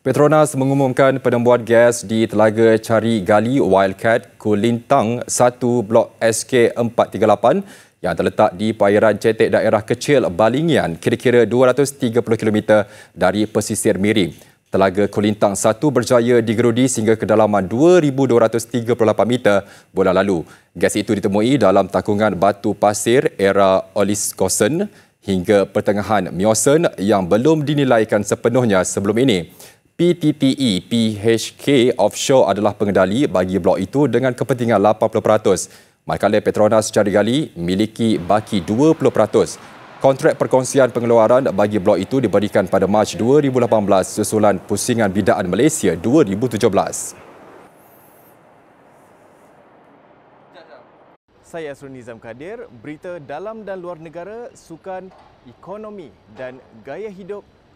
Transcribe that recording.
Petronas mengumumkan penemuan gas di Telaga Cari Gali Wildcat Kulintang 1 Blok SK438 yang terletak di perairan cetek daerah kecil Balingian kira-kira 230 km dari pesisir Miri. Telaga Kulintang 1 berjaya digerudi sehingga kedalaman 2,238 meter bulan lalu. Gas itu ditemui dalam takungan batu pasir era Oliskosen hingga pertengahan Miosen yang belum dinilaikan sepenuhnya sebelum ini. PTTE PHK Offshore adalah pengendali bagi blok itu dengan kepentingan 80%. Manakala Petronas Cari Gali miliki baki 20%. Kontrak perkongsian pengeluaran bagi blok itu diberikan pada Mac 2018 susulan Pusingan Bidaan Malaysia 2017. Saya Asrul Nizam Kadir, berita dalam dan luar negara, sukan, ekonomi dan gaya hidup